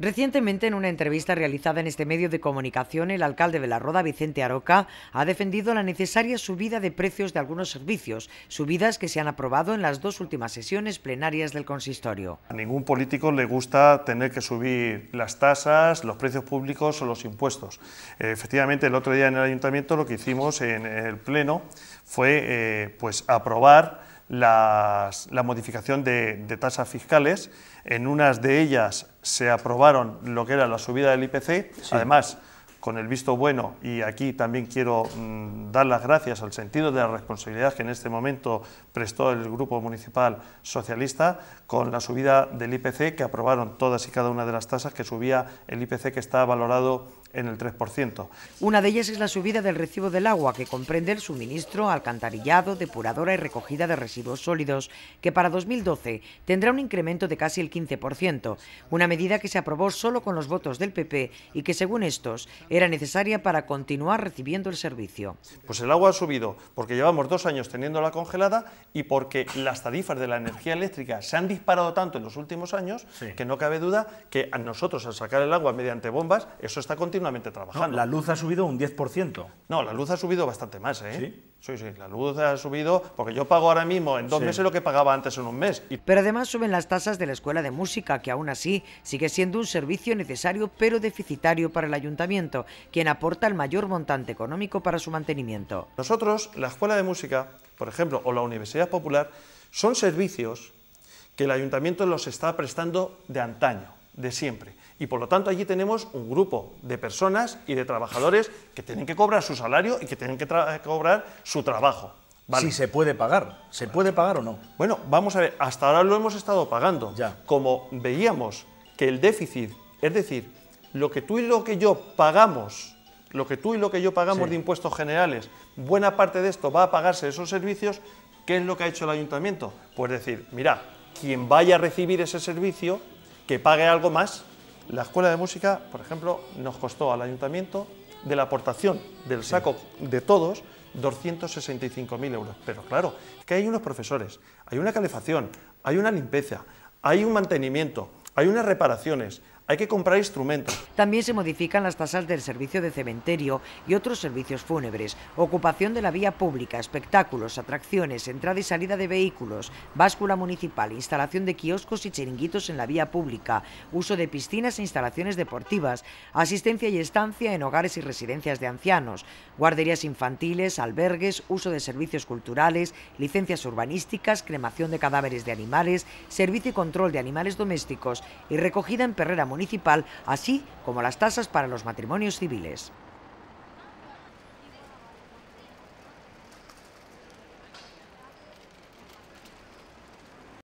Recientemente, en una entrevista realizada en este medio de comunicación, el alcalde de La Roda, Vicente Aroca, ha defendido la necesaria subida de precios de algunos servicios, subidas que se han aprobado en las dos últimas sesiones plenarias del consistorio. A ningún político le gusta tener que subir las tasas, los precios públicos o los impuestos. Eh, efectivamente, el otro día en el ayuntamiento lo que hicimos en el Pleno fue eh, pues, aprobar la modificación de, tasas fiscales. En unas de ellas se aprobaron lo que era la subida del IPC, además con el visto bueno, y aquí también quiero mm, dar las gracias al sentido de la responsabilidad que en este momento prestó el Grupo Municipal Socialista con la subida del IPC, que aprobaron todas y cada una de las tasas, que subía el IPC que está valorado en el 3%. Una de ellas es la subida del recibo del agua, que comprende el suministro, alcantarillado, depuradora y recogida de residuos sólidos, que para 2012 tendrá un incremento de casi el 15%, una medida que se aprobó solo con los votos del PP y que, según estos, era necesaria para continuar recibiendo el servicio. Pues el agua ha subido porque llevamos dos años teniéndola congelada y porque las tarifas de la energía eléctrica se han disparado tanto en los últimos años que no cabe duda que a nosotros al sacar el agua mediante bombas, eso está continuando la luz ha subido un 10%. No, la luz ha subido bastante más, ¿eh? ¿Sí? Sí, la luz ha subido porque yo pago ahora mismo en dos meses lo que pagaba antes en un mes. Pero además suben las tasas de la escuela de música, que aún así sigue siendo un servicio necesario pero deficitario para el ayuntamiento, quien aporta el mayor montante económico para su mantenimiento. Nosotros, la escuela de música, por ejemplo, o la Universidad Popular, son servicios que el ayuntamiento los está prestando de antaño de siempre. Y por lo tanto allí tenemos un grupo de personas y de trabajadores que tienen que cobrar su salario y que tienen que cobrar su trabajo. Si se puede pagar, ¿se puede pagar o no? Bueno, vamos a ver, hasta ahora lo hemos estado pagando. Ya. Como veíamos que el déficit, es decir, lo que tú y lo que yo pagamos, lo que tú y lo que yo pagamos de impuestos generales, buena parte de esto va a pagarse de esos servicios, ¿qué es lo que ha hecho el ayuntamiento? Pues decir, mira, quien vaya a recibir ese servicio que pague algo más. La escuela de música, por ejemplo, nos costó al ayuntamiento de la aportación del saco de todos 265.000 euros. Pero claro, que hay unos profesores, hay una calefacción, hay una limpieza, hay un mantenimiento, hay unas reparaciones, hay que comprar instrumentos. También se modifican las tasas del servicio de cementerio y otros servicios fúnebres, ocupación de la vía pública, espectáculos, atracciones, entrada y salida de vehículos, báscula municipal, instalación de kioscos y chiringuitos en la vía pública, uso de piscinas e instalaciones deportivas, asistencia y estancia en hogares y residencias de ancianos, guarderías infantiles, albergues, uso de servicios culturales, licencias urbanísticas, cremación de cadáveres de animales, servicio y control de animales domésticos y recogida en perrera municipal municipal, así como las tasas para los matrimonios civiles.